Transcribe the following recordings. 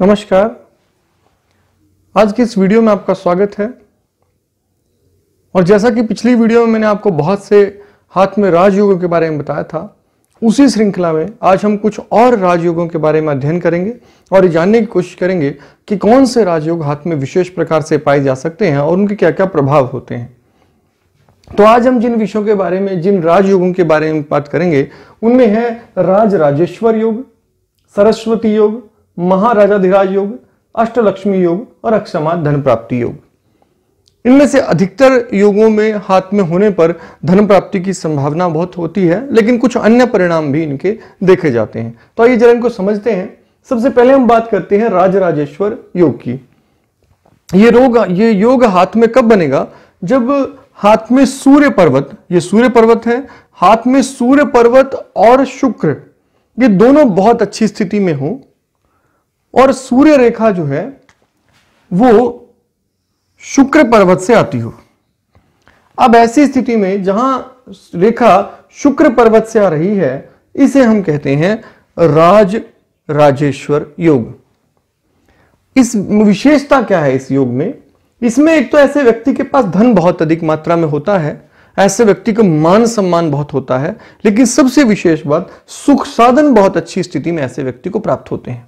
नमस्कार आज के इस वीडियो में आपका स्वागत है और जैसा कि पिछली वीडियो में मैंने आपको बहुत से हाथ में राजयोगों के बारे में बताया था उसी श्रृंखला में आज हम कुछ और राजयोगों के बारे में अध्ययन करेंगे और ये जानने की कोशिश करेंगे कि कौन से राजयोग हाथ में विशेष प्रकार से पाए जा सकते हैं और उनके क्या क्या प्रभाव होते हैं तो आज हम जिन विषयों के बारे में जिन राजयोगों के बारे में बात करेंगे उनमें है राज राजेश्वर योग सरस्वती योग महाराजाधिराज योग अष्टलक्ष्मी योग और अक्षमा धन प्राप्ति योग इनमें से अधिकतर योगों में हाथ में होने पर धन प्राप्ति की संभावना बहुत होती है लेकिन कुछ अन्य परिणाम भी इनके देखे जाते हैं तो आइए जरा इनको समझते हैं सबसे पहले हम बात करते हैं राजराजेश्वर योग की ये रोग ये योग हाथ में कब बनेगा जब हाथ में सूर्य पर्वत ये सूर्य पर्वत है हाथ में सूर्य पर्वत और शुक्र ये दोनों बहुत अच्छी स्थिति में हो और सूर्य रेखा जो है वो शुक्र पर्वत से आती हो अब ऐसी स्थिति में जहां रेखा शुक्र पर्वत से आ रही है इसे हम कहते हैं राज राजेश्वर योग इस विशेषता क्या है इस योग में इसमें एक तो ऐसे व्यक्ति के पास धन बहुत अधिक मात्रा में होता है ऐसे व्यक्ति को मान सम्मान बहुत होता है लेकिन सबसे विशेष बात सुख साधन बहुत अच्छी स्थिति में ऐसे व्यक्ति को प्राप्त होते हैं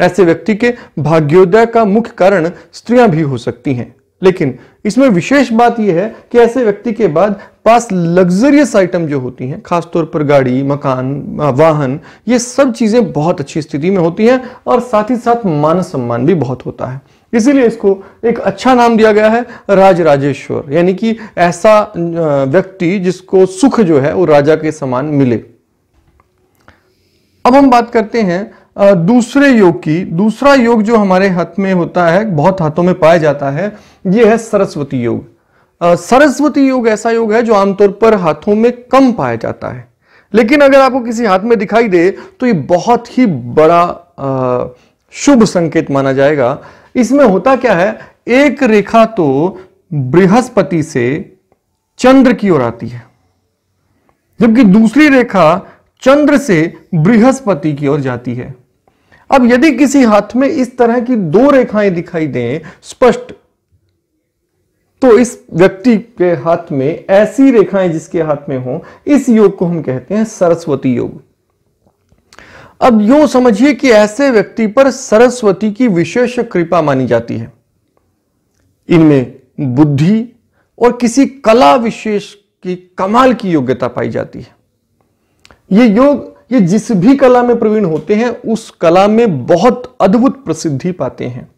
ऐसे व्यक्ति के भाग्योदय का मुख्य कारण स्त्रियां भी हो सकती हैं लेकिन इसमें विशेष बात यह है कि ऐसे व्यक्ति के बाद पास लग्जरियस आइटम जो होती हैं खासतौर पर गाड़ी मकान वाहन ये सब चीज़ें बहुत अच्छी स्थिति में होती हैं और साथ ही साथ मान सम्मान भी बहुत होता है इसीलिए इसको एक अच्छा नाम दिया गया है राज राजेश्वर यानी कि ऐसा व्यक्ति जिसको सुख जो है वो राजा के समान मिले अब हम बात करते हैं दूसरे योग की दूसरा योग जो हमारे हाथ में होता है बहुत हाथों में पाया जाता है ये है सरस्वती योग सरस्वती योग ऐसा योग है जो आमतौर पर हाथों में कम पाया जाता है लेकिन अगर आपको किसी हाथ में दिखाई दे तो ये बहुत ही बड़ा शुभ संकेत माना जाएगा इसमें होता क्या है एक रेखा तो बृहस्पति से चंद्र की ओर आती है जबकि दूसरी रेखा चंद्र से बृहस्पति की ओर जाती है अब यदि किसी हाथ में इस तरह की दो रेखाएं दिखाई दें स्पष्ट तो इस व्यक्ति के हाथ में ऐसी रेखाएं जिसके हाथ में हो इस योग को हम कहते हैं सरस्वती योग अब यो समझिए कि ऐसे व्यक्ति पर सरस्वती की विशेष कृपा मानी जाती है इनमें बुद्धि और किसी कला विशेष की कमाल की योग्यता पाई जाती है यह योग ये जिस भी कला में प्रवीण होते हैं उस कला में बहुत अद्भुत प्रसिद्धि पाते हैं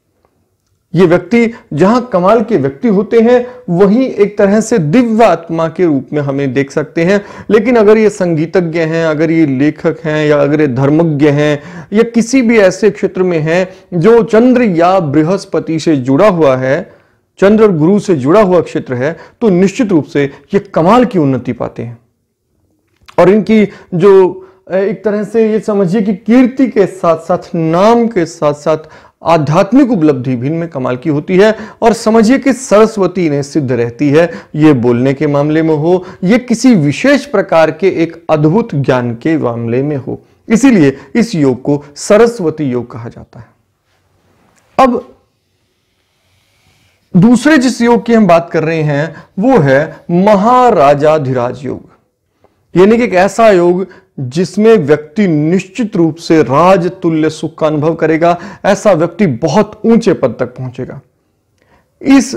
ये व्यक्ति जहां कमाल के व्यक्ति होते हैं वहीं एक तरह से दिव्य आत्मा के रूप में हमें देख सकते हैं लेकिन अगर ये संगीतज्ञ हैं अगर ये लेखक हैं या अगर ये धर्मज्ञ हैं या किसी भी ऐसे क्षेत्र में हैं जो चंद्र या बृहस्पति से जुड़ा हुआ है चंद्र और गुरु से जुड़ा हुआ क्षेत्र है तो निश्चित रूप से ये कमाल की उन्नति पाते हैं और इनकी जो एक तरह से ये समझिए कि कीर्ति के साथ साथ नाम के साथ साथ आध्यात्मिक उपलब्धि भी इनमें कमाल की होती है और समझिए कि सरस्वती इन्हें सिद्ध रहती है ये बोलने के मामले में हो ये किसी विशेष प्रकार के एक अद्भुत ज्ञान के मामले में हो इसीलिए इस योग को सरस्वती योग कहा जाता है अब दूसरे जिस योग की हम बात कर रहे हैं वो है महाराजाधिराज योग यानी कि एक ऐसा योग जिसमें व्यक्ति निश्चित रूप से राज तुल्य सुख का अनुभव करेगा ऐसा व्यक्ति बहुत ऊंचे पद तक पहुंचेगा इस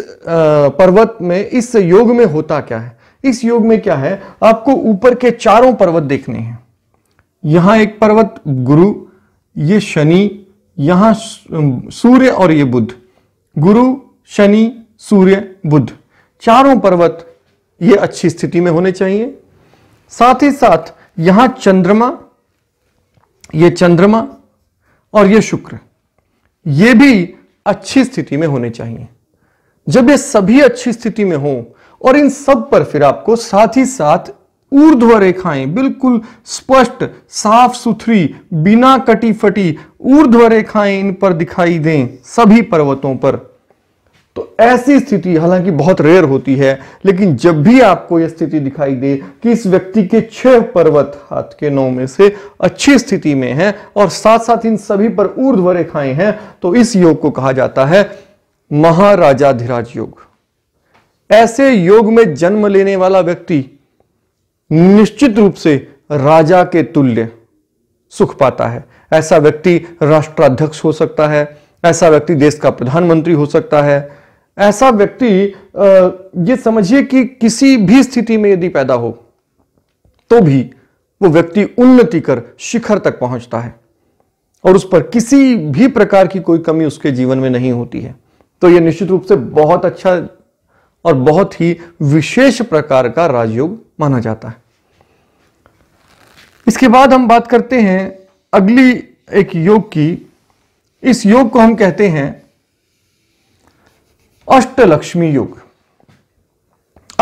पर्वत में इस योग में होता क्या है इस योग में क्या है आपको ऊपर के चारों पर्वत देखने हैं यहां एक पर्वत गुरु ये शनि यहां सूर्य और ये बुद्ध गुरु शनि सूर्य बुद्ध चारों पर्वत ये अच्छी स्थिति में होने चाहिए साथ ही साथ यहां चंद्रमा ये चंद्रमा और ये शुक्र ये भी अच्छी स्थिति में होने चाहिए जब ये सभी अच्छी स्थिति में हो और इन सब पर फिर आपको साथ ही साथ ऊर्ध्व रेखाएं बिल्कुल स्पष्ट साफ सुथरी बिना कटी फटी ऊर्ध्व रेखाएं इन पर दिखाई दें सभी पर्वतों पर तो ऐसी स्थिति हालांकि बहुत रेयर होती है लेकिन जब भी आपको यह स्थिति दिखाई दे कि इस व्यक्ति के छह पर्वत हाथ के नौ में से अच्छी स्थिति में है और साथ साथ इन सभी पर ऊर्ध्व रेखाएं हैं तो इस योग को कहा जाता है महाराजाधिराज योग ऐसे योग में जन्म लेने वाला व्यक्ति निश्चित रूप से राजा के तुल्य सुख पाता है ऐसा व्यक्ति राष्ट्राध्यक्ष हो सकता है ऐसा व्यक्ति देश का प्रधानमंत्री हो सकता है ऐसा व्यक्ति ये समझिए कि किसी भी स्थिति में यदि पैदा हो तो भी वो व्यक्ति उन्नति कर शिखर तक पहुंचता है और उस पर किसी भी प्रकार की कोई कमी उसके जीवन में नहीं होती है तो यह निश्चित रूप से बहुत अच्छा और बहुत ही विशेष प्रकार का राजयोग माना जाता है इसके बाद हम बात करते हैं अगली एक योग की इस योग को हम कहते हैं अष्टलक्ष्मी योग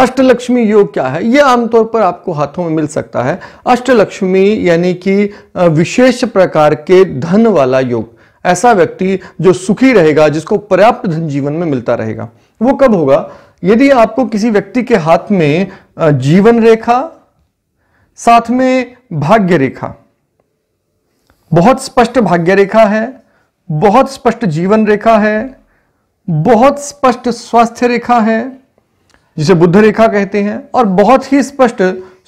अष्टलक्ष्मी योग क्या है यह आमतौर पर आपको हाथों में मिल सकता है अष्टलक्ष्मी यानी कि विशेष प्रकार के धन वाला योग ऐसा व्यक्ति जो सुखी रहेगा जिसको पर्याप्त धन जीवन में मिलता रहेगा वो कब होगा यदि आपको किसी व्यक्ति के हाथ में जीवन रेखा साथ में भाग्य रेखा बहुत स्पष्ट भाग्य रेखा है बहुत स्पष्ट जीवन रेखा है बहुत स्पष्ट स्वास्थ्य रेखा है जिसे बुद्ध रेखा कहते हैं और बहुत ही स्पष्ट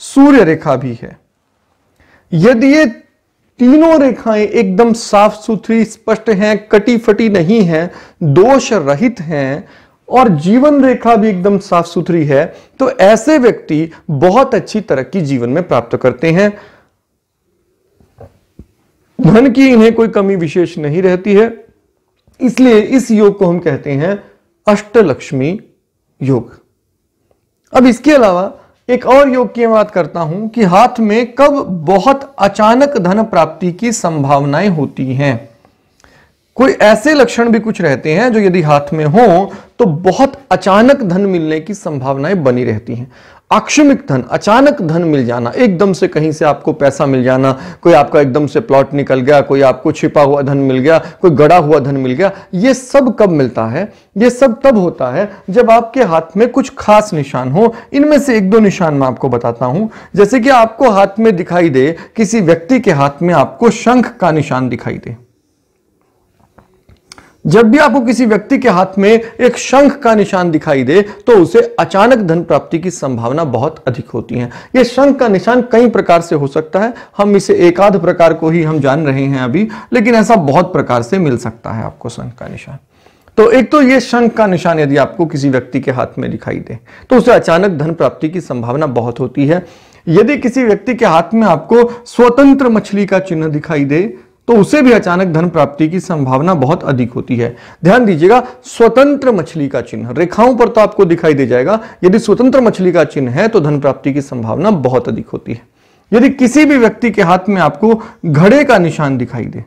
सूर्य रेखा भी है यदि ये तीनों रेखाएं एकदम साफ सुथरी स्पष्ट हैं कटी फटी नहीं हैं दोष रहित हैं और जीवन रेखा भी एकदम साफ सुथरी है तो ऐसे व्यक्ति बहुत अच्छी तरक्की जीवन में प्राप्त करते हैं धन की इन्हें कोई कमी विशेष नहीं रहती है इसलिए इस योग को हम कहते हैं अष्टलक्ष्मी योग अब इसके अलावा एक और योग की बात करता हूं कि हाथ में कब बहुत अचानक धन प्राप्ति की संभावनाएं होती हैं कोई ऐसे लक्षण भी कुछ रहते हैं जो यदि हाथ में हो तो बहुत अचानक धन मिलने की संभावनाएं बनी रहती हैं आकस्मिक धन अचानक धन मिल जाना एकदम से कहीं से आपको पैसा मिल जाना कोई आपका एकदम से प्लॉट निकल गया कोई आपको छिपा हुआ धन मिल गया कोई गड़ा हुआ धन मिल गया ये सब कब मिलता है ये सब तब होता है जब आपके हाथ में कुछ खास निशान हो इनमें से एक दो निशान मैं आपको बताता हूं जैसे कि आपको हाथ में दिखाई दे किसी व्यक्ति के हाथ में आपको शंख का निशान दिखाई दे जब भी आपको किसी व्यक्ति के हाथ में एक शंख का निशान दिखाई दे तो उसे अचानक धन प्राप्ति की संभावना बहुत अधिक होती है यह शंख का निशान कई प्रकार से हो सकता है हम इसे एकाध प्रकार को ही हम जान रहे हैं अभी लेकिन ऐसा बहुत प्रकार से मिल सकता है आपको शंख का निशान तो एक तो ये शंख का निशान यदि आपको किसी व्यक्ति के हाथ में दिखाई दे तो उसे अचानक धन प्राप्ति की संभावना बहुत होती है यदि किसी व्यक्ति के हाथ में आपको स्वतंत्र मछली का चिन्ह दिखाई दे तो उसे भी अचानक धन प्राप्ति की संभावना बहुत अधिक होती है ध्यान दीजिएगा स्वतंत्र मछली का चिन्ह रेखाओं पर तो आपको दिखाई दे जाएगा यदि स्वतंत्र मछली का चिन्ह है तो धन प्राप्ति की संभावना बहुत अधिक होती है यदि किसी भी व्यक्ति के हाथ में आपको घड़े का निशान दिखाई दे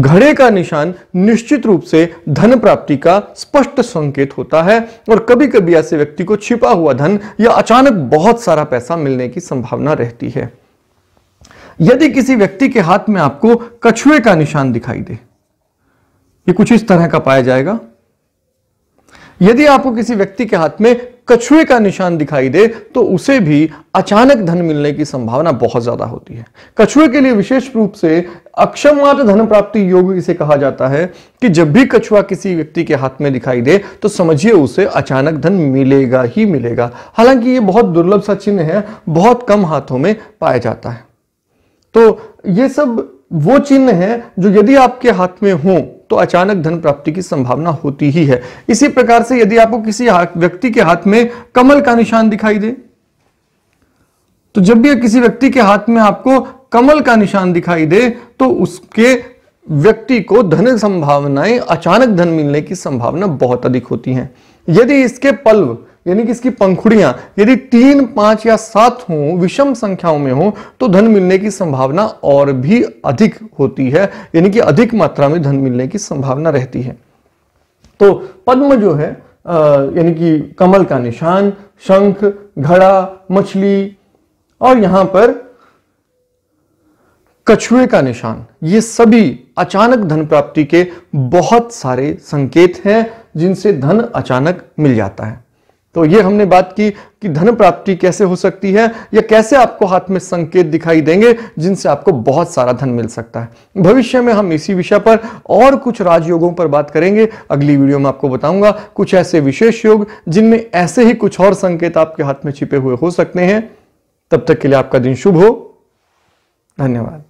घड़े का निशान निश्चित रूप से धन प्राप्ति का स्पष्ट संकेत होता है और कभी कभी ऐसे व्यक्ति को छिपा हुआ धन या अचानक बहुत सारा पैसा मिलने की संभावना रहती है यदि किसी व्यक्ति के हाथ में आपको कछुए का निशान दिखाई दे ये कुछ इस तरह का पाया जाएगा यदि आपको किसी व्यक्ति के हाथ में कछुए का निशान दिखाई दे तो उसे भी अचानक धन मिलने की संभावना बहुत ज्यादा होती है कछुए के लिए विशेष रूप से अक्षमवाद धन प्राप्ति योग इसे कहा जाता है कि जब भी कछुआ किसी व्यक्ति के हाथ में दिखाई दे तो समझिए उसे अचानक धन मिलेगा ही मिलेगा हालांकि ये बहुत दुर्लभ सा चिन्ह है बहुत कम हाथों में पाया जाता है तो ये सब वो चिन्ह है जो यदि आपके हाथ में हो तो अचानक धन प्राप्ति की संभावना होती ही है इसी प्रकार से यदि आपको किसी व्यक्ति के हाथ में कमल का निशान दिखाई दे तो जब भी किसी व्यक्ति के हाथ में आपको कमल का निशान दिखाई दे तो उसके व्यक्ति को धन संभावनाएं अचानक धन मिलने की संभावना बहुत अधिक होती है यदि इसके पल्व यानी कि इसकी पंखुड़ियां यदि तीन पांच या सात हो विषम संख्याओं में हो तो धन मिलने की संभावना और भी अधिक होती है यानी कि अधिक मात्रा में धन मिलने की संभावना रहती है तो पद्म जो है यानी कि कमल का निशान शंख घड़ा मछली और यहां पर कछुए का निशान ये सभी अचानक धन प्राप्ति के बहुत सारे संकेत हैं जिनसे धन अचानक मिल जाता है तो ये हमने बात की कि धन प्राप्ति कैसे हो सकती है या कैसे आपको हाथ में संकेत दिखाई देंगे जिनसे आपको बहुत सारा धन मिल सकता है भविष्य में हम इसी विषय पर और कुछ राजयोगों पर बात करेंगे अगली वीडियो में आपको बताऊंगा कुछ ऐसे विशेष योग जिनमें ऐसे ही कुछ और संकेत आपके हाथ में छिपे हुए हो सकते हैं तब तक के लिए आपका दिन शुभ हो धन्यवाद